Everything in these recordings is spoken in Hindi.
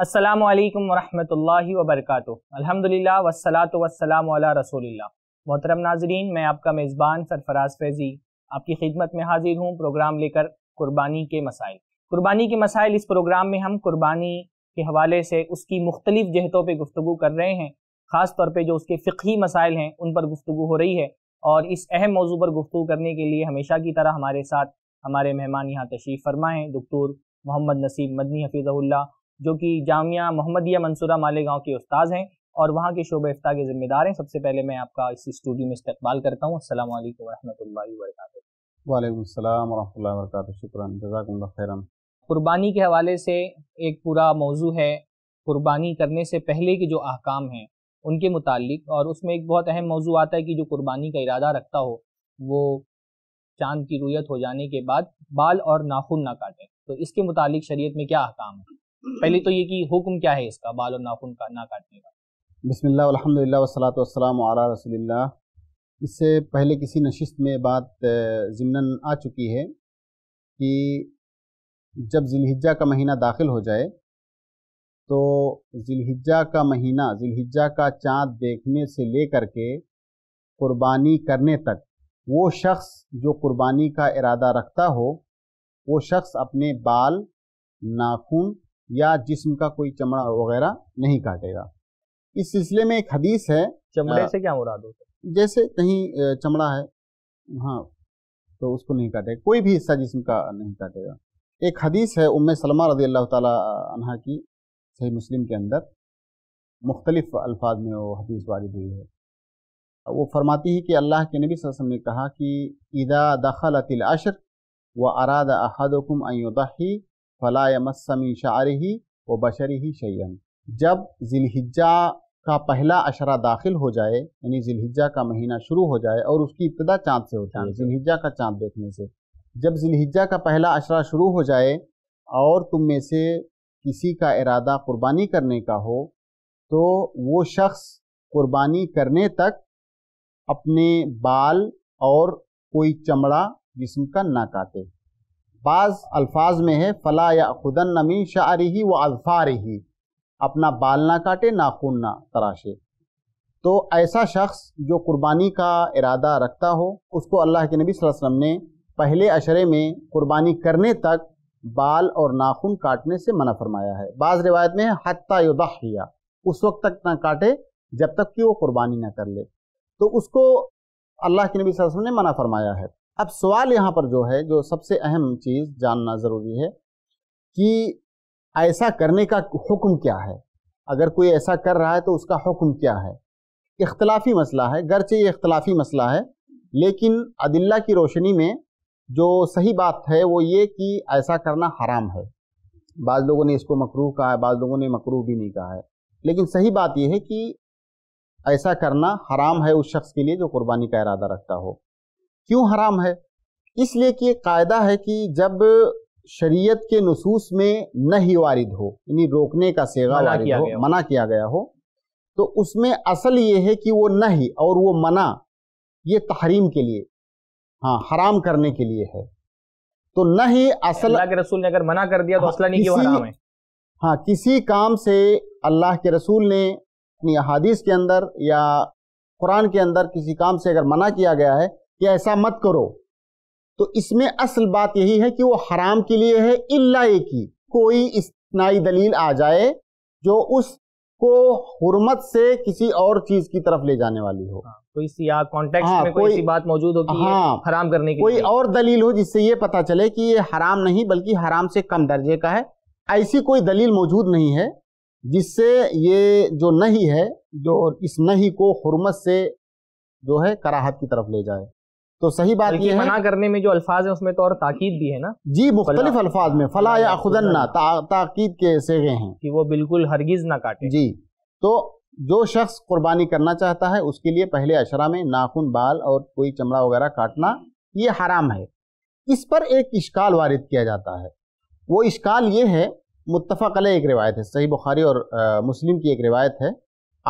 अस्सलाम वालेकुम वरहमतुल्लाहि वबरकातु अल्हम्दुलिल्लाह वस्सलातु वस्सलाम वाला रसूलिल्लाह मोहतरम नाजरीन मैं आपका मेज़बान सरफराज फैज़ी आपकी खिदमत में हाजिर हूँ प्रोग्राम लेकर कुर्बानी के मसाइल कुर्बानी के मसाइल इस प्रोग्राम में हम कुर्बानी के हवाले से उसकी मुख्तलिफ जहतों पर गुफ्तु कर रहे हैं ख़ास तौर पर जो उसके फ़िकी मसाइल हैं उन पर गुफ्तु हो रही है और इस अहम मौजू पर गुफ्तु करने के लिए हमेशा की तरह हमारे साथ हमारे मेहमान यहाँ तशरीफ़ फरमा है डॉक्टर मोहम्मद नसीम मदनी हफीज़ल्ला जो कि जामिया मोहम्मदिया मंसूरा मालेगांव के उस्ताद हैं और वहाँ के शोब अफ्ताह के जिम्मेदार हैं सबसे पहले मैं आपका इस स्टूडियो में इस्तकबाल करता हूँ असल वरहमल वरक वालेकाम के हवाले से एक पूरा मौजू है कुर्बानी करने से पहले के जो अहकाम हैं उनके मुतालिक और उसमें एक बहुत अहम मौजू आता है कि जो कुर्बानी का इरादा रखता हो वो चांद की रुयत हो जाने के बाद बाल और नाखून ना काटें तो इसके मुतालिक शरीयत में क्या अहकाम है पहले तो ये कि हुक्म क्या है इसका बाल और नाखून का ना काटने का बिसमिल्ल अलहमदिल्ला वसलात इससे पहले किसी नशिस्त में बात ज़िमनन आ चुकी है कि जब जिलहिजा का महीना दाखिल हो जाए तो जिलहिजा का महीना जिलहिजा का चाँद देखने से ले करके कुर्बानी करने तक वो शख्स जो कुर्बानी का इरादा रखता हो वो शख्स अपने बाल नाखून या जिस्म का कोई चमड़ा वगैरह नहीं काटेगा इस सिलसिले में एक हदीस है चमड़े से क्या मुराद होता जैसे कहीं चमड़ा है हाँ तो उसको नहीं काटेगा कोई भी हिस्सा जिस्म का नहीं काटेगा एक हदीस है उम सलमा रदी अल्लाह तहा की सही मुस्लिम के अंदर मुख्तलिफ अल्फाज में वो हदीस वारिद हुई है वो फरमाती है कि अल्लाह के नबी वसल्लम ने कहा कि इदा दखल अतिल अशर व अराद अहदुम अयुदाही फ़ला यमस्मी शारही व बशरी ही शैन जब जिलहिजा का पहला अशरा दाखिल हो जाए यानी जिलहिजा का महीना शुरू हो जाए और उसकी इब्तदा चाँद से हो है जिलहिजा का चाँद देखने से जब जिलहिजा का पहला अशरा शुरू हो जाए और तुम में से किसी का इरादा कुर्बानी करने का हो तो वो शख्स कुर्बानी करने तक अपने बाल और कोई चमड़ा जिसम का ना काटे बाज़ अल्फाज में है फ़ला या खुदन नमी शारी ही व अल्फ़ार ही अपना बाल ना काटे नाखून ना तराशे तो ऐसा शख्स जो कुर्बानी का इरादा रखता हो उसको अल्लाह के नबी वसल्लम ने पहले अशरे में कुर्बानी करने तक बाल और नाखून काटने से मना फरमाया है बाज़ रिवायत में हती युदिया उस वक्त तक ना काटे जब तक कि वो कुर्बानी ना कर ले तो उसको अल्लाह के नबी वसल्लम ने मना फरमाया है अब सवाल यहाँ पर जो है जो सबसे अहम चीज़ जानना ज़रूरी है कि ऐसा करने का हुक्म क्या है अगर कोई ऐसा कर रहा है तो उसका हुक्म क्या है इख्तलाफी मसला है गरचे ये इख्तलाफी मसला है लेकिन अदिल्ला की रोशनी में जो सही बात है वो ये कि ऐसा करना हराम है बाज़ लोगों ने इसको मकरूह कहा है बाज़ लोगों ने मकरूह भी नहीं कहा है लेकिन सही बात यह है कि ऐसा करना हराम है उस शख्स के लिए जो कुर्बानी का इरादा रखता हो क्यों हराम है इसलिए कि कायदा है कि जब शरीयत के नसूस में नहीं वारिद हो यानी रोकने का सेगा वारिद हो मना किया गया हो तो उसमें असल ये है कि वो नहीं और वो मना ये तहरीम के लिए हाँ हराम करने के लिए है तो नहीं असल के रसूल ने अगर मना कर दिया तो हाँ, असला नहीं किसी, हराम है हाँ किसी काम से अल्लाह के रसूल ने अपनी अहादीस के अंदर या कुरान के अंदर किसी काम से अगर मना किया गया है कि ऐसा मत करो तो इसमें असल बात यही है कि वो हराम के लिए है इल्ला एक ही कोई इतनाई दलील आ जाए जो उसको हुरमत से किसी और चीज की तरफ ले जाने वाली हो हाँ, कोई हाँ, में कोई, बात मौजूद हो कि हाँ, हराम करने की कोई और दलील हो जिससे ये पता चले कि ये हराम नहीं बल्कि हराम से कम दर्जे का है ऐसी कोई दलील मौजूद नहीं है जिससे ये जो नहीं है जो इस नहीं को हुरमत से जो है कराहत की तरफ ले जाए तो सही बात ये मना करने में जो अल्फाज है उसमें तो और ताकीद भी है ना जी मुख्तलिफ अल्फाज में फला या खुदन्ना ता, ताकीद के सेगे हैं कि वो बिल्कुल हरगिज ना काटे जी तो जो शख्स कुर्बानी करना चाहता है उसके लिए पहले अशरा में नाखून बाल और कोई चमड़ा वगैरह काटना ये हराम है इस पर एक इश्काल वारिद किया जाता है वो इश्काल ये है मुतफ़ एक रिवायत है सही बुखारी और आ, मुस्लिम की एक रिवायत है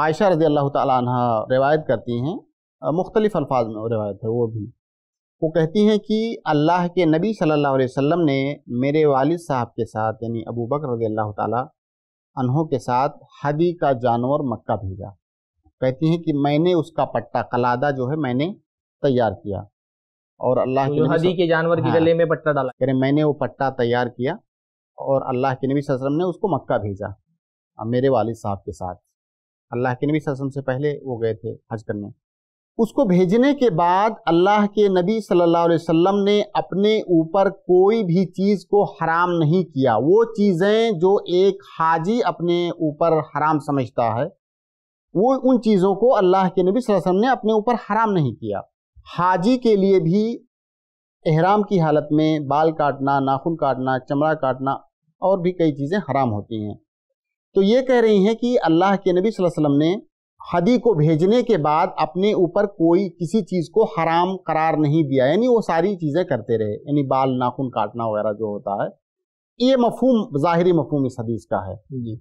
आयशा रजी अल्लाह तवायत रिवायत करती हैं मुख्तलिफ़ अल्फाज में रिवायत है वो भी वो कहती हैं कि अल्लाह के नबी सल्लल्लाहु अलैहि वसल्लम ने मेरे वालिद साहब के साथ यानी अबू बकर रजी अल्लाह के साथ हदी का जानवर मक्का भेजा कहती हैं कि मैंने उसका पट्टा कलादा जो है मैंने तैयार किया और अल्लाह के हदी के जानवर हाँ, के गले में पट्टा डाला कह रहे मैंने वो पट्टा तैयार किया और अल्लाह के नबी वसल्लम ने उसको मक्का भेजा मेरे वालिद साहब के साथ अल्लाह के नबी वसल्लम से पहले वो गए थे हज करने उसको भेजने के बाद अल्लाह के नबी सल्लल्लाहु अलैहि वसल्लम ने अपने ऊपर कोई भी चीज़ को हराम नहीं किया वो चीज़ें जो एक हाजी अपने ऊपर हराम समझता है वो उन चीज़ों को अल्लाह के नबी सल्लल्लाहु अलैहि वसल्लम ने अपने ऊपर हराम नहीं किया हाजी के लिए भी एहराम की हालत में बाल काटना नाखून काटना चमड़ा काटना और भी कई चीज़ें हराम होती हैं तो ये कह रही हैं कि अल्लाह के नबी वसल्लम ने हदी को भेजने के बाद अपने ऊपर कोई किसी चीज़ को हराम करार नहीं दिया यानी वो सारी चीज़ें करते रहे यानी बाल नाखून काटना वगैरह जो होता है ये मफहम ज़ाहरी मफहम इस हदीस का है जी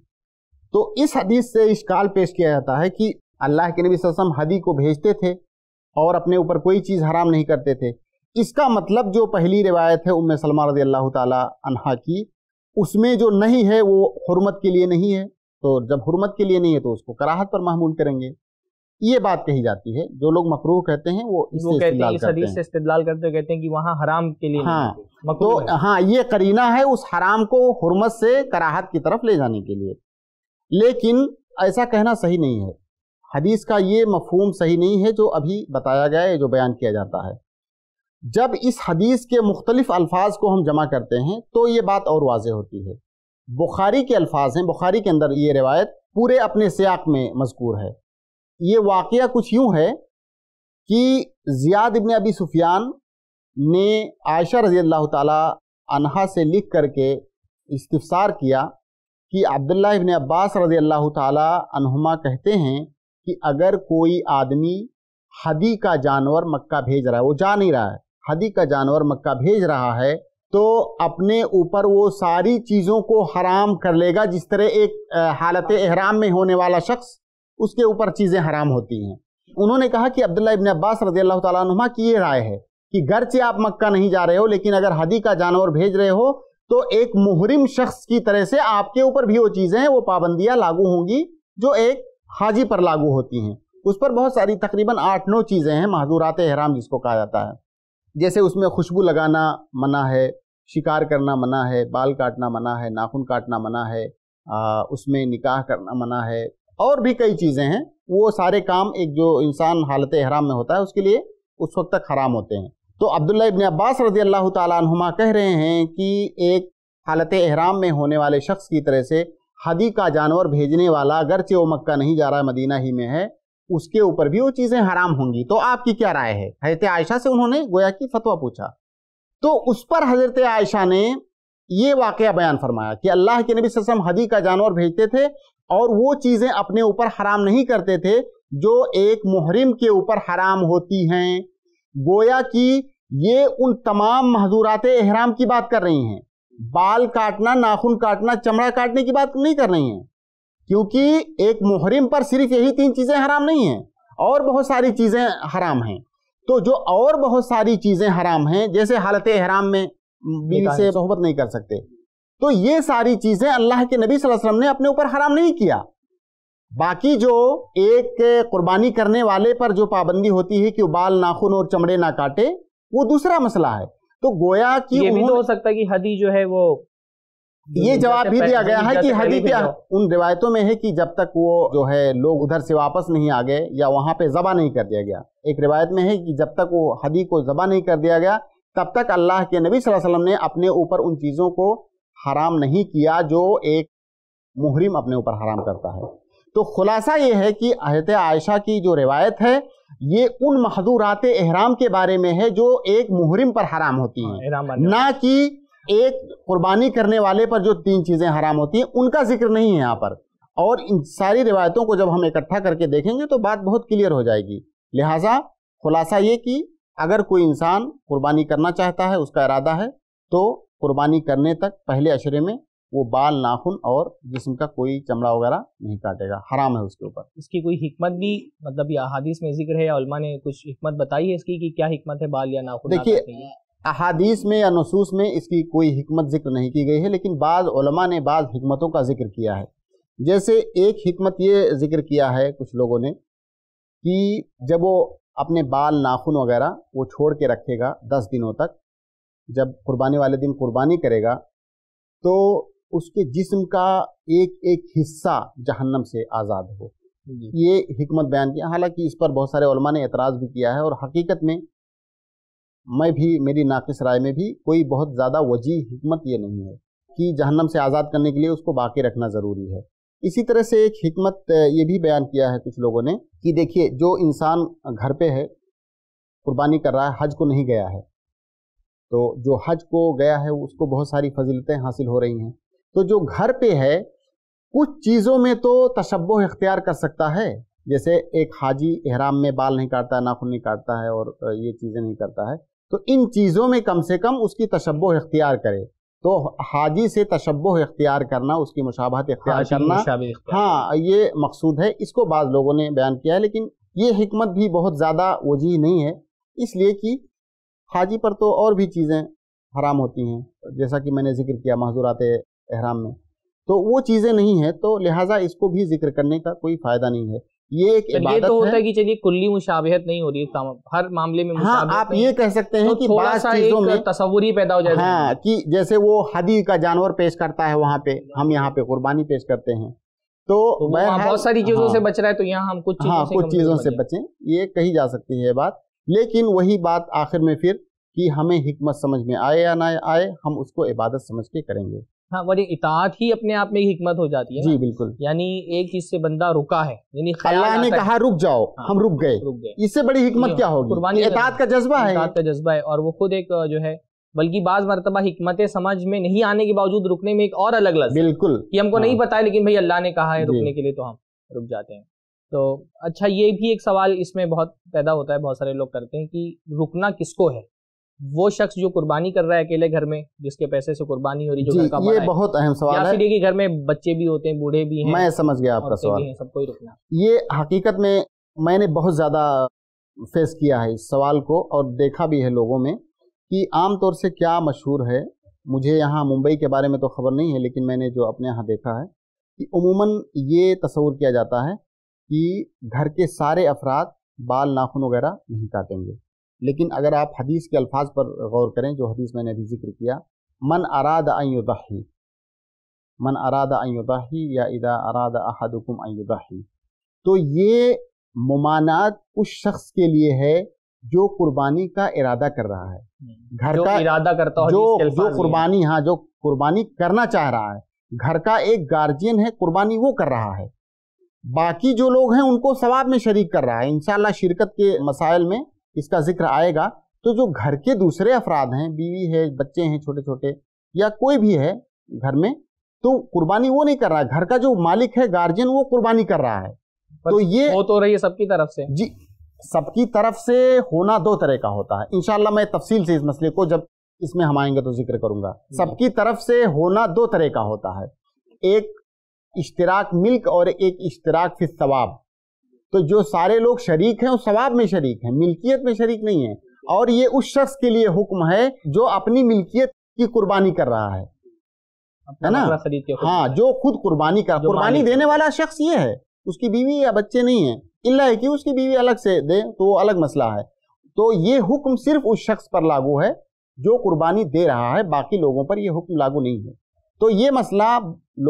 तो इस हदीस से इश्काल पेश किया जाता है कि अल्लाह के नबी वसम हदी को भेजते थे और अपने ऊपर कोई चीज़ हराम नहीं करते थे इसका मतलब जो पहली रिवायत है उम सलमा रजी अल्लाह तहा की उसमें जो नहीं है वो हरमत के लिए नहीं है तो जब हुरमत के लिए नहीं है तो उसको कराहत पर महमूल करेंगे ये बात कही जाती है जो लोग मकरूह कहते हैं वो इससे करते से इस्तेदलाल करते हैं कहते हैं कि वहाँ हराम के लिए हाँ तो हाँ ये करीना है उस हराम को हुरमत से कराहत की तरफ ले जाने के लिए लेकिन ऐसा कहना सही नहीं है हदीस का ये मफहूम सही नहीं है जो अभी बताया गया है जो बयान किया जाता है जब इस हदीस के मुख्तलिफ अल्फाज को हम जमा करते हैं तो ये बात और वाज होती है बुखारी के अल्फाज हैं बुखारी के अंदर ये रिवायत पूरे अपने सियाक में मजकूर है ये वाक़ कुछ यूँ है कि ज़ियाद इबन अबी सुफियान ने आयशा रजी अल्लाह तहा से लिख करके इस्तफसार किया कि अब्दुल्ला इबन अब्बास रजी अल्लाह तहुमा कहते हैं कि अगर कोई आदमी हदी का जानवर मक्का भेज रहा है वो जा नहीं रहा है हदी का जानवर मक्का भेज रहा है तो अपने ऊपर वो सारी चीज़ों को हराम कर लेगा जिस तरह एक हालत एहराम में होने वाला शख्स उसके ऊपर चीज़ें हराम होती हैं उन्होंने कहा कि अब्दुल्ला इबन अब्बास रजी अल्लाह तुमा की ये राय है कि घर से आप मक्का नहीं जा रहे हो लेकिन अगर हदी का जानवर भेज रहे हो तो एक मुहरिम शख्स की तरह से आपके ऊपर भी वो चीज़ें हैं वो पाबंदियाँ लागू होंगी जो एक हाजी पर लागू होती हैं उस पर बहुत सारी तकरीबन आठ नौ चीज़ें हैं महजूरात अहराम जिसको कहा जाता है जैसे उसमें खुशबू लगाना मना है शिकार करना मना है बाल काटना मना है नाखून काटना मना है आ, उसमें निकाह करना मना है और भी कई चीज़ें हैं वो सारे काम एक जो इंसान हालत हराम में होता है उसके लिए उस वक्त तक हराम होते हैं तो अब्दुल्ला इबन अब्बास रजी अल्लाह तुमा कह रहे हैं कि एक हालत अहराम में होने वाले शख्स की तरह से हदी का जानवर भेजने वाला अगरचे वो मक्का नहीं जा रहा है मदीना ही में है उसके ऊपर भी वो चीज़ें हराम होंगी तो आपकी क्या राय है हजरत आयशा से उन्होंने गोया की फतवा पूछा तो उस पर हजरत आयशा ने ये वाक़ बयान फरमाया कि अल्लाह के नबी वसम हदी का जानवर भेजते थे और वो चीज़ें अपने ऊपर हराम नहीं करते थे जो एक मुहरिम के ऊपर हराम होती हैं गोया कि ये उन तमाम महजूरात एहराम की बात कर रही हैं बाल काटना नाखून काटना चमड़ा काटने की बात नहीं कर रही हैं क्योंकि एक मुहरिम पर सिर्फ यही तीन चीज़ें हराम नहीं हैं और बहुत सारी चीज़ें हराम हैं तो जो और बहुत सारी चीज़ें हराम हैं जैसे हालत हराम में बीवी से सोहबत नहीं कर सकते तो ये सारी चीज़ें अल्लाह के नबी वसल्लम ने अपने ऊपर हराम नहीं किया बाकी जो एक कुर्बानी करने वाले पर जो पाबंदी होती है कि वो बाल नाखून और चमड़े ना काटे वो दूसरा मसला है तो गोया की ये भी तो हो सकता है कि हदी जो है वो ये जवाब भी दिया गया है कि क्या उन रिवायतों में है कि जब तक वो जो है लोग उधर से वापस नहीं आ गए या वहां पे जबा नहीं कर दिया गया एक रिवायत में है कि जब तक वो हदी को जबा नहीं कर दिया गया तब तक अल्लाह के नबी वसल्लम ने अपने ऊपर उन चीज़ों को हराम नहीं किया जो एक मुहरिम अपने ऊपर हराम करता है तो खुलासा ये है कि हजरत आयशा की जो रिवायत है ये उन महदूरात एहराम के बारे में है जो एक मुहरिम पर हराम होती हैं ना कि एक कुर्बानी करने वाले पर जो तीन चीज़ें हराम होती हैं उनका जिक्र नहीं है यहाँ पर और इन सारी रिवायतों को जब हम इकट्ठा करके देखेंगे तो बात बहुत क्लियर हो जाएगी लिहाजा खुलासा ये कि अगर कोई इंसान कुर्बानी करना चाहता है उसका इरादा है तो कुर्बानी करने तक पहले अशरे में वो बाल नाखून और जिसम का कोई चमड़ा वगैरह नहीं काटेगा हराम है उसके ऊपर इसकी कोई हिकमत भी मतलब या हादिस में जिक्र है या ने कुछ हिकमत बताई है इसकी कि क्या हिकमत है बाल या नाखून देखिए अहादीस में या नसूस में इसकी कोई हमत जिक्र नहीं की गई है लेकिन बाद उलमा ने बाज़ हमतों का जिक्र किया है जैसे एक हमत ये जिक्र किया है कुछ लोगों ने कि जब वो अपने बाल नाखून वगैरह वो छोड़ के रखेगा दस दिनों तक जब कुर्बानी वाले दिन कुर्बानी करेगा तो उसके जिस्म का एक एक हिस्सा जहन्नम से आज़ाद हो ये हमत बयान किया हालांकि इस पर बहुत सारे ने एतराज़ भी किया है और हकीकत में मैं भी मेरी नाकिस राय में भी कोई बहुत ज़्यादा वजी हमत ये नहीं है कि जहन्नम से आज़ाद करने के लिए उसको बाकी रखना ज़रूरी है इसी तरह से एक हमत ये भी बयान किया है कुछ लोगों ने कि देखिए जो इंसान घर पे है कुर्बानी कर रहा है हज को नहीं गया है तो जो हज को गया है उसको बहुत सारी फजीलतें हासिल हो रही हैं तो जो घर पे है कुछ चीज़ों में तो तशबो इख्तियार कर सकता है जैसे एक हाजी एहराम में बाल नहीं काटता नाखून नहीं काटता है और ये चीज़ें नहीं करता है तो इन चीज़ों में कम से कम उसकी तशब इख्तियार करे तो हाजी से तशब इख्तियार करना उसकी मुशाबहत इख्तियार करना हाँ ये मकसूद है इसको बाद लोगों ने बयान किया है लेकिन ये हमत भी बहुत ज़्यादा वजी नहीं है इसलिए कि हाजी पर तो और भी चीज़ें हराम होती हैं जैसा कि मैंने जिक्र किया महजूरात अहराम में तो वो चीज़ें नहीं हैं तो लिहाजा इसको भी जिक्र करने का कोई फ़ायदा नहीं है ये एक ये तो होता है कि चलिए कुल्ली मुशाबहत नहीं हो रही हर मामले में हाँ, आप ये कह सकते हैं तो कि चीजों में तस्वुरी पैदा हो जाए हाँ, कि जैसे वो हदी का जानवर पेश करता है वहाँ पे हाँ। हम यहाँ पे कुर्बानी पेश करते हैं तो, तो बहुत सारी चीजों हाँ, से बच रहा है तो यहाँ हम कुछ हाँ कुछ चीजों से बचें ये कही जा सकती है बात लेकिन वही बात आखिर में फिर कि हमें हिकमत समझ में आए या ना आए हम उसको इबादत समझ के करेंगे हाँ और इतात ही अपने आप में हिकमत हो जाती है जी बिल्कुल यानी एक चीज से बंदा रुका है यानी अल्लाह ने कहा रुक जाओ हाँ, हम रुक गए रुक गए इससे बड़ी हिकमत क्या होगी कुर्बानी इतात का जज्बा है इतात का जज्बा है और वो खुद एक जो है बल्कि बाज मरतबा हिकमत समझ में नहीं आने के बावजूद रुकने में एक और अलग लग बिल्कुल कि हमको हाँ। नहीं पता है लेकिन भाई अल्लाह ने कहा है रुकने के लिए तो हम रुक जाते हैं तो अच्छा ये भी एक सवाल इसमें बहुत पैदा होता है बहुत सारे लोग करते हैं कि रुकना किसको है वो शख्स जो कुर्बानी कर रहा है अकेले घर में जिसके पैसे से कुर्बानी हो रही जो का ये बहुत अहम सवाल है कि घर में बच्चे भी होते हैं बूढ़े भी हैं मैं समझ गया आपका सवाल सबको ही रुकना ये हकीकत में मैंने बहुत ज़्यादा फेस किया है इस सवाल को और देखा भी है लोगों में कि आमतौर से क्या मशहूर है मुझे यहाँ मुंबई के बारे में तो खबर नहीं है लेकिन मैंने जो अपने यहाँ देखा है कि उमूमन ये तस्वूर किया जाता है कि घर के सारे अफराद बाल नाखून वगैरह नहीं काटेंगे लेकिन अगर आप हदीस के अल्फाज पर गौर करें जो हदीस मैंने अभी जिक्र किया मन अराद अयुदाही मन अराद अयुदाही या इदा अराद अहदुकुम अयुदाही तो ये मुमानात उस शख्स के लिए है जो कुर्बानी का इरादा कर रहा है हम्म। घर का इरादा करता जो जो कुर्बानी हाँ जो कुर्बानी करना चाह रहा है घर का एक गार्जियन है कुर्बानी वो कर रहा है बाकी जो लोग हैं उनको सवाब में शरीक कर रहा है इनशाला शिरकत के मसाइल में इसका जिक्र आएगा तो जो घर के दूसरे अफराद हैं बीवी है बच्चे हैं छोटे छोटे या कोई भी है घर में तो कुर्बानी वो नहीं कर रहा है घर का जो मालिक है गार्जियन वो कुर्बानी कर रहा है तो ये हो तो रही है सबकी तरफ से जी सबकी तरफ से होना दो तरह का होता है इनशाला मैं तफसील से इस मसले को जब इसमें हम आएंगे तो जिक्र करूंगा सबकी तरफ से होना दो तरह का होता है एक इश्तराक मिल्क और एक इश्तराक फिर सवाब तो जो सारे लोग शरीक हैं वो सवाब में शरीक हैं मिल्कियत में शरीक नहीं है और ये उस शख्स के लिए हुक्म है जो अपनी मिल्कियत की कुर्बानी कर रहा है है ना हाँ जो खुद कुर्बानी कर कुर्बानी देने वाला शख्स ये है उसकी बीवी या बच्चे नहीं है इल्ला है कि उसकी बीवी अलग से दे तो वो अलग मसला है तो ये हुक्म सिर्फ उस शख्स पर लागू है जो कुर्बानी दे रहा है बाकी लोगों पर यह हुक्म लागू नहीं है तो ये मसला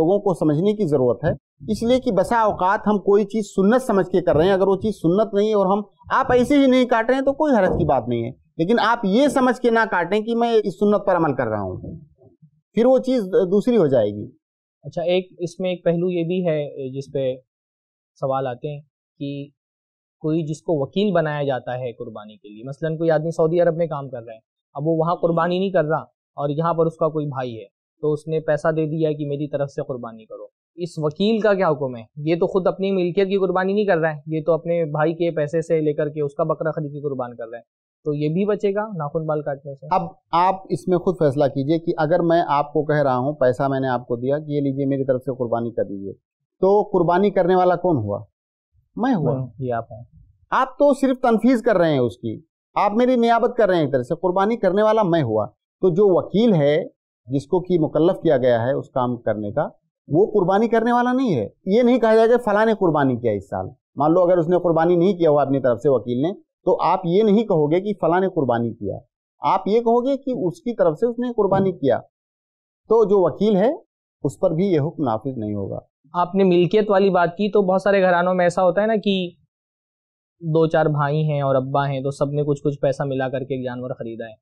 लोगों को समझने की ज़रूरत है इसलिए कि बसा औकात हम कोई चीज़ सुन्नत समझ के कर रहे हैं अगर वो चीज़ सुन्नत नहीं है और हम आप ऐसे ही नहीं काट रहे हैं तो कोई हरज की बात नहीं है लेकिन आप ये समझ के ना काटें कि मैं इस सुन्नत पर अमल कर रहा हूँ फिर वो चीज़ दूसरी हो जाएगी अच्छा एक इसमें एक पहलू ये भी है जिस पे सवाल आते हैं कि कोई जिसको वकील बनाया जाता है कुर्बानी के लिए मसलन कोई आदमी सऊदी अरब में काम कर रहा है अब वो वहाँ कुर्बानी नहीं कर रहा और यहाँ पर उसका कोई भाई है तो उसने पैसा दे दिया कि मेरी तरफ से कुर्बानी करो इस वकील का क्या हुक्म है ये तो खुद अपनी मिल्कियत की कुर्बानी नहीं कर रहा है ये तो अपने भाई के पैसे से लेकर के उसका बकरा खरीद के कुर्बान कर रहा है तो ये भी बचेगा नाखून बाल काटने से अब आप इसमें खुद फैसला कीजिए कि अगर मैं आपको कह रहा हूँ पैसा मैंने आपको दिया कि ये लीजिए मेरी तरफ से कुर्बानी कर दीजिए तो कुर्बानी करने वाला कौन हुआ मैं हुआ ये आप हैं आप तो सिर्फ तनफीज कर रहे हैं उसकी आप मेरी नियाबत कर रहे हैं एक तरह से कुर्बानी करने वाला मैं हुआ तो जो वकील है जिसको कि मुकल्लफ किया गया है उस काम करने का वो कुर्बानी करने वाला नहीं है ये नहीं कहा जाएगा फला ने कुर्बानी किया इस साल मान लो अगर उसने कुर्बानी नहीं किया हुआ अपनी तरफ से वकील ने तो आप ये नहीं कहोगे कि फला ने कुर्बानी किया आप ये कहोगे कि उसकी तरफ से उसने कुर्बानी किया तो जो वकील है उस पर भी ये हुक्म नाफिज नहीं होगा आपने मिल्कियत वाली बात की तो बहुत सारे घरानों में ऐसा होता है ना कि दो चार भाई हैं और अब्बा हैं तो सब ने कुछ कुछ पैसा मिला करके एक जानवर खरीदा है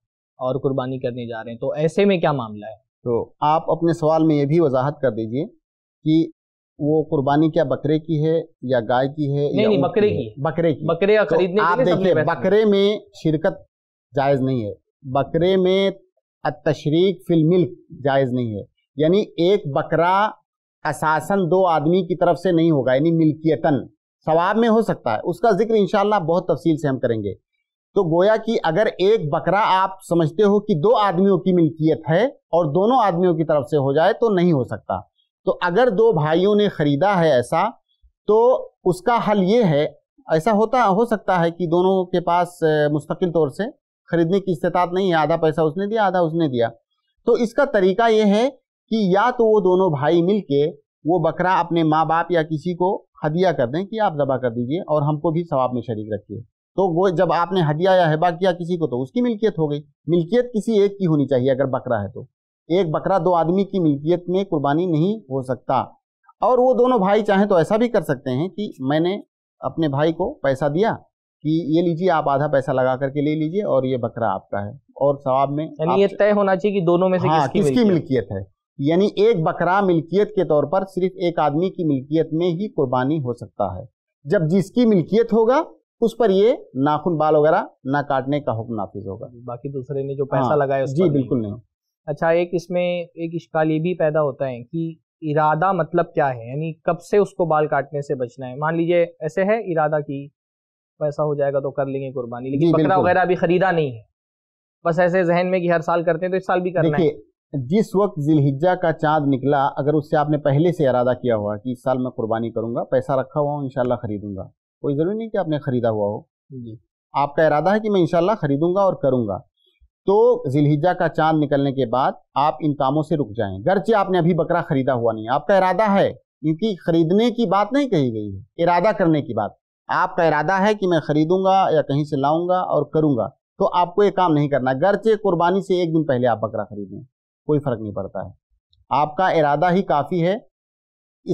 और कुर्बानी करने जा रहे हैं तो ऐसे में क्या मामला है तो आप अपने सवाल में ये भी वजाहत कर दीजिए कि वो कुर्बानी क्या बकरे की है या गाय की है नहीं, या नहीं बकरे की बकरे की बकरे का तो खरीदने आप देखिए बकरे में शिरकत जायज नहीं है बकरे में तशरीक फिल मिल्क जायज नहीं है यानी एक बकरा असासन दो आदमी की तरफ से नहीं होगा यानी मिल्कियतन सवाब में हो सकता है उसका जिक्र इंशाल्लाह बहुत तफसील से हम करेंगे तो गोया कि अगर एक बकरा आप समझते हो कि दो आदमियों की मिल्कियत है और दोनों आदमियों की तरफ से हो जाए तो नहीं हो सकता तो अगर दो भाइयों ने खरीदा है ऐसा तो उसका हल ये है ऐसा होता हो सकता है कि दोनों के पास मुस्तकिल तौर से खरीदने की इस्तात नहीं है आधा पैसा उसने दिया आधा उसने दिया तो इसका तरीका यह है कि या तो वो दोनों भाई मिल के वो बकरा अपने माँ बाप या किसी को हदिया कर दें कि आप जबा कर दीजिए और हमको भी सवाब में शरीक रखिए तो वो जब आपने हदिया या हिबा किया किसी को तो उसकी मिल्कियत हो गई मिल्कियत किसी एक की होनी चाहिए अगर बकरा है तो एक बकरा दो आदमी की मिल्कियत में कुर्बानी नहीं हो सकता और वो दोनों भाई चाहें तो ऐसा भी कर सकते हैं कि मैंने अपने भाई को पैसा दिया कि ये लीजिए आप आधा पैसा लगा करके ले लीजिए और ये बकरा आपका है और सवाब में यानी ये तय होना चाहिए कि दोनों में से हाँ, किसकी, किसकी मिल्कियत है यानी एक बकरा मिल्कियत के तौर पर सिर्फ एक आदमी की मिल्कियत में ही कुर्बानी हो सकता है जब जिसकी मिल्कियत होगा उस पर ये नाखून बाल वगैरह ना काटने का हुक्म नाफिज होगा बाकी दूसरे ने जो पैसा हाँ, लगाया जी बिल्कुल नहीं अच्छा एक इसमें एक इश्काल ये भी पैदा होता है कि इरादा मतलब क्या है यानी कब से उसको बाल काटने से बचना है मान लीजिए ऐसे है इरादा की पैसा हो जाएगा तो कर लेंगे कुर्बानी लेकिन बकरा वगैरह अभी खरीदा नहीं है बस ऐसे जहन में कि हर साल करते हैं तो इस साल भी करना है जिस वक्त जिलहिजा का चांद निकला अगर उससे आपने पहले से इरादा किया हुआ कि इस साल मैं कुर्बानी करूंगा पैसा रखा हुआ हूँ इनशाला खरीदूंगा कोई ज़रूरी नहीं कि आपने खरीदा हुआ हो जी आपका इरादा है कि मैं इनशाला खरीदूंगा और करूंगा तो जिलहिजा का चांद निकलने के बाद आप इन कामों से रुक जाएं गर्चे आपने अभी बकरा खरीदा हुआ नहीं आपका इरादा है क्योंकि खरीदने की बात नहीं कही गई है इरादा करने की बात आपका इरादा है कि मैं खरीदूंगा या कहीं से लाऊंगा और करूंगा तो आपको ये काम नहीं करना गर्चे कुर्बानी से एक दिन पहले आप बकरा खरीदें कोई फर्क नहीं पड़ता है आपका इरादा ही काफ़ी है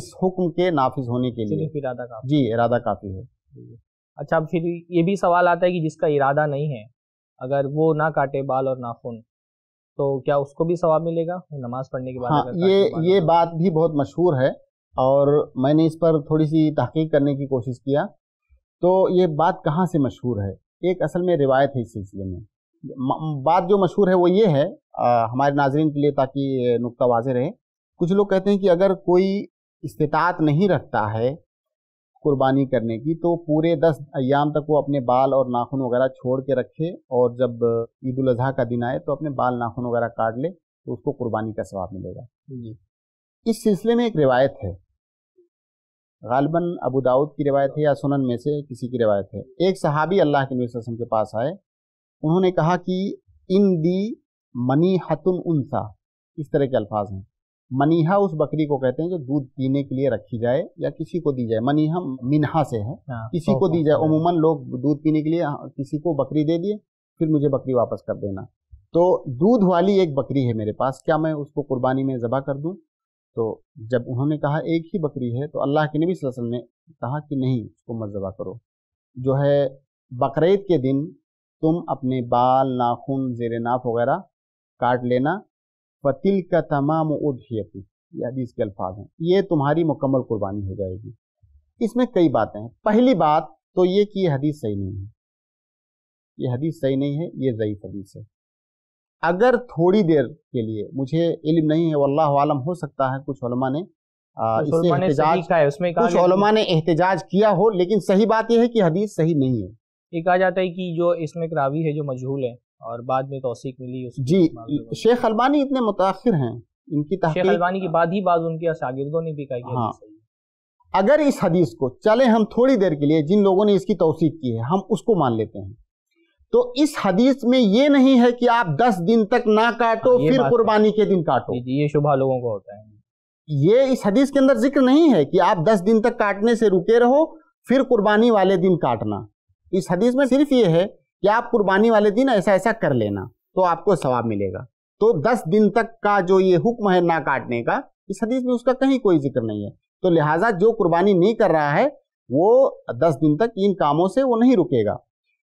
इस हुक्म के नाफिज होने के लिए इरादा काफी जी इरादा काफ़ी है अच्छा फिर ये भी सवाल आता है कि जिसका इरादा नहीं है अगर वो ना काटे बाल और नाखून तो क्या उसको भी सवाब मिलेगा नमाज पढ़ने के बाद हाँ, ये ये तो बात भी बहुत मशहूर है और मैंने इस पर थोड़ी सी तहकीक करने की कोशिश किया तो ये बात कहाँ से मशहूर है एक असल में रिवायत है इस सिलसिले में बात जो मशहूर है वो ये है आ, हमारे नाजरन के लिए ताकि नुकता वाज रहे कुछ लोग कहते हैं कि अगर कोई इस्तात नहीं रखता है कुर्बानी करने की तो पूरे दस अयाम तक वो अपने बाल और नाखून वगैरह छोड़ के रखे और जब ईद उल अजहा का दिन आए तो अपने बाल नाखून वगैरह काट ले तो उसको कुर्बानी का स्वाब मिलेगा जी इस सिलसिले में एक रिवायत है गालबा अबू दाऊद की रिवायत है या सुनन में से किसी की रिवायत है एक सहाबी अल्लाह के नबी के पास आए उन्होंने कहा कि इन दी मनी हतुन उनसा इस तरह के अल्फाज हैं मनीहा उस बकरी को कहते हैं जो दूध पीने के लिए रखी जाए या किसी को दी जाए मनीहा मिनहा से है हाँ, किसी को तो दी जाए उमूमन हाँ। लोग दूध पीने के लिए हाँ, किसी को बकरी दे दिए फिर मुझे बकरी वापस कर देना तो दूध वाली एक बकरी है मेरे पास क्या मैं उसको कुर्बानी में ज़बा कर दूँ तो जब उन्होंने कहा एक ही बकरी है तो अल्लाह के नबी वसल्लम ने कहा कि नहीं उसको मत ज़बा करो जो है बकरीद के दिन तुम अपने बाल नाखून जेर नाफ वगैरह काट लेना फतिल का तमाम उदयती ये हदीस के अल्फाज हैं ये तुम्हारी मुकम्मल कुर्बानी हो जाएगी इसमें कई बातें हैं पहली बात तो ये कि यह हदीस सही नहीं है ये हदीस सही नहीं है ये ज़यीफ हदीस है अगर थोड़ी देर के लिए मुझे इल्म नहीं है वल्लाह आलम हो सकता है कुछ ने उसमें ने एहतजाज किया हो लेकिन सही बात यह है कि हदीस सही नहीं है ये कहा जाता है कि जो इसमें रावी है जो मजहूल है और बाद में तोसीक मिली जी शेख अलबानी इतने मुताखिर हैं इनकी शेख अलबानी के बाद ही बाद उनके शागिर्दों ने भी कही हाँ। अगर इस हदीस को चले हम थोड़ी देर के लिए जिन लोगों ने इसकी तोसीक की है हम उसको मान लेते हैं तो इस हदीस में ये नहीं है कि आप दस दिन तक ना काटो हाँ, फिर कुर्बानी के दिन काटो ये शुभा लोगों को होता है ये इस हदीस के अंदर जिक्र नहीं है कि आप दस दिन तक काटने से रुके रहो फिर कुर्बानी वाले दिन काटना इस हदीस में सिर्फ ये है कि आप कुर्बानी वाले दिन ऐसा ऐसा कर लेना तो आपको सवाब मिलेगा तो दस दिन तक का जो ये हुक्म है ना काटने का इस हदीस में उसका कहीं कोई जिक्र नहीं है तो लिहाजा जो कुर्बानी नहीं कर रहा है वो दस दिन तक इन कामों से वो नहीं रुकेगा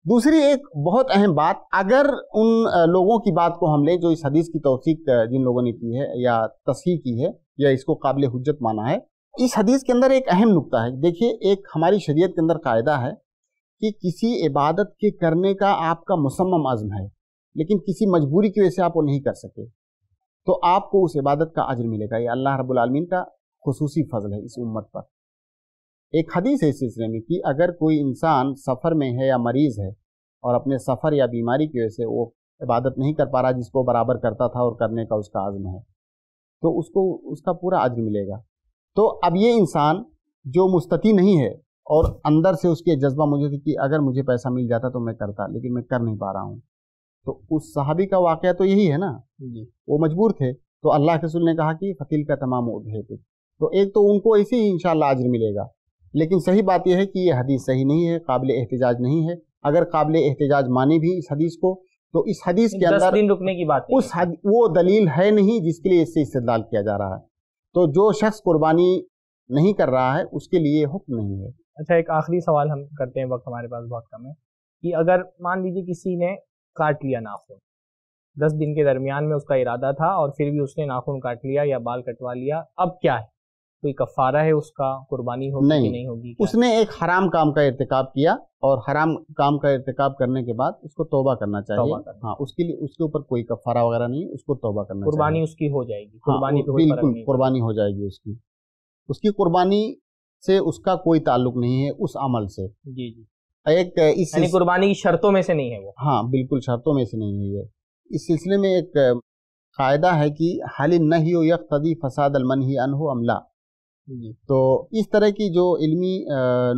दूसरी एक बहुत अहम बात अगर उन लोगों की बात को हम लें जो इस हदीस की तोसीक जिन लोगों ने की है या तस्ह की है या इसको काबिल हजत माना है इस हदीस के अंदर एक अहम नुकता है देखिए एक हमारी शरीयत के अंदर कायदा है कि किसी इबादत के करने का आपका मुसम्म आज़म है लेकिन किसी मजबूरी की वजह से आप वो नहीं कर सके तो आपको उस इबादत का अजर मिलेगा ये अल्लाह रबालमीन का खसूसी फजल है इस उम्मत पर एक हदीस है इस सिलसिले में कि अगर कोई इंसान सफ़र में है या मरीज़ है और अपने सफ़र या बीमारी की वजह से वो इबादत नहीं कर पा रहा जिसको बराबर करता था और करने का उसका आज़म है तो उसको उसका पूरा अजर मिलेगा तो अब ये इंसान जो मुस्तती नहीं है और अंदर से उसके जज्बा मुझे थी कि अगर मुझे पैसा मिल जाता तो मैं करता लेकिन मैं कर नहीं पा रहा हूँ तो उस सहाबी का वाक़ तो यही है ना वो मजबूर थे तो अल्लाह के ने कहा कि फ़कील का तमाम उद्हेत तो एक तो उनको ऐसे ही इनशाला आजर मिलेगा लेकिन सही बात यह है कि यह हदीस सही नहीं है काबिल एहतजाज नहीं है अगर काबिल एहतजाज माने भी इस हदीस को तो इस हदीस के अंदर दिन रुकने की बात उस हद, वो दलील है नहीं जिसके लिए इससे इस्तेदाल किया जा रहा है तो जो शख्स कुर्बानी नहीं कर रहा है उसके लिए हुक्म नहीं है अच्छा एक आखिरी सवाल हम करते हैं वक्त हमारे पास बहुत कम है कि अगर मान लीजिए किसी ने काट लिया नाखून दस दिन के दरमियान में उसका इरादा था और फिर भी उसने नाखून काट लिया या बाल कटवा लिया अब क्या है कोई कफारा है उसका कुर्बानी होगी नहीं, नहीं होगी उसने है? एक हराम काम का इरतकाब किया और हराम काम का इरतकाब करने के बाद उसको तोबा करना चाहिए तोबा करना। हाँ उसके लिए उसके ऊपर कोई कफारा वगैरह नहीं उसको तोबा करना कुर्बानी उसकी हो जाएगी हाँ, कुर्बानी तो बिल्कुल कुर्बानी हो जाएगी उसकी उसकी कुर्बानी से उसका कोई ताल्लुक नहीं है उस अमल से जी जी एक इस कुर्बानी की शर्तों में से नहीं है वो हाँ बिल्कुल शर्तों में से नहीं है ये इस सिलसिले में एक कायदा है कि हाल नहीं यकतदी फसाद अलमन ही अन हो अमला तो इस तरह की जो इल्मी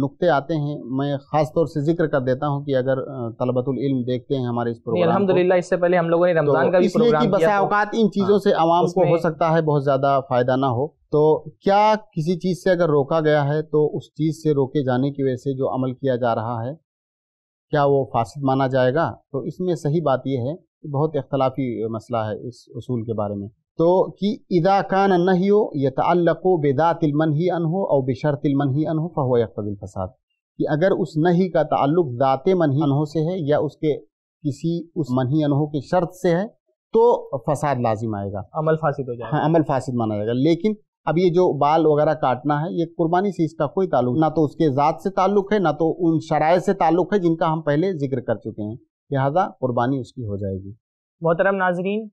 नुक्ते आते हैं मैं ख़ास तौर से जिक्र कर देता हूं कि अगर तलबतुल इल्म देखते हैं हमारे इस प्रोग्राम अल्हम्दुलिल्लाह इससे पहले हम लोगों ने तो रमज़ान तो का भी प्रोग्राम किया तो- बसा औकात इन चीज़ों हाँ, से आवाम को हो सकता है बहुत ज़्यादा फ़ायदा ना हो तो क्या किसी चीज़ से अगर रोका गया है तो उस चीज़ से रोके जाने की वजह से जो अमल किया जा रहा है क्या वो फासद माना जाएगा तो इसमें सही बात यह है बहुत इख्तलाफी मसला है इस असूल के बारे में तो कि इदा कान नहियो यतल्लको बेदातिल ही अन हो और बशरतिल ही अन हो फ़हो यकतदिल फसाद कि अगर उस नही का ताल्लुक मन ही अनहों से है या उसके किसी उस ही अनहो की शर्त से है तो फसाद लाजिम आएगा अमल फासिद हो जाएगा हाँ अमल फासिद माना जाएगा लेकिन अब ये जो बाल वगैरह काटना है ये कुर्बानी से इसका कोई ताल्लुक ना तो उसके ज़ात से ताल्लुक है ना तो उन शराय से ताल्लुक है जिनका हम पहले जिक्र कर चुके हैं लिहाजा कुर्बानी उसकी हो जाएगी मोहतरम नाजरीन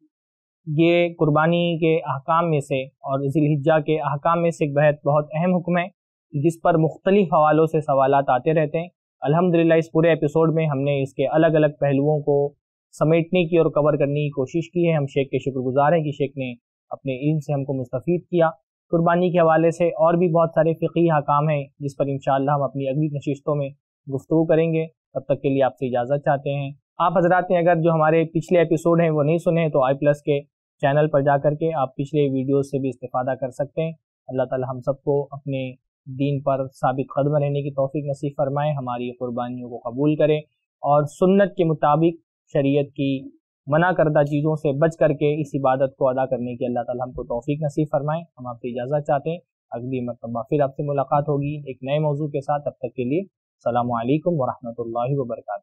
ये कुर्बानी के अहकाम में से और जिलहिजा के अहकाम में से बेहद बहुत अहम हुक्म है जिस पर मुख्तलिफ़ हवालों से सवाल आते रहते हैं अल्हम्दुलिल्लाह इस पूरे एपिसोड में हमने इसके अलग अलग पहलुओं को समेटने की और कवर करने की कोशिश की है हम शेख के शुक्रगुजार हैं कि शेख ने अपने इल्म से हमको मुस्तफ़ किया कुर्बानी के हवाले से और भी बहुत सारे फ़िकी हकाम हैं जिस पर इन हम अपनी अगली नशिस्तों में गुफ्तु करेंगे तब तक के लिए आपसे इजाज़त चाहते हैं आप हजरात ने अगर जो हमारे पिछले एपिसोड हैं वो नहीं सुने तो आई प्लस के चैनल पर जा करके आप पिछले वीडियो से भी इस्तेफादा कर सकते हैं अल्लाह ताला हम सबको अपने दीन पर सबक कदम रहने की तोफ़ी नसीब फरमाएं हमारी कुर्बानियों को कबूल करें और सुन्नत के मुताबिक शरीयत की मना करदा चीज़ों से बच करके इस इबादत को अदा करने की अल्लाह ताला हमको तोफ़ी नसीब फरमाएं हम आपसे इजाज़त चाहते हैं अगली मरतबा फिर आपसे मुलाकात होगी एक नए मौजू के साथ अब तक के लिए अल्लाम वरहमल वर्का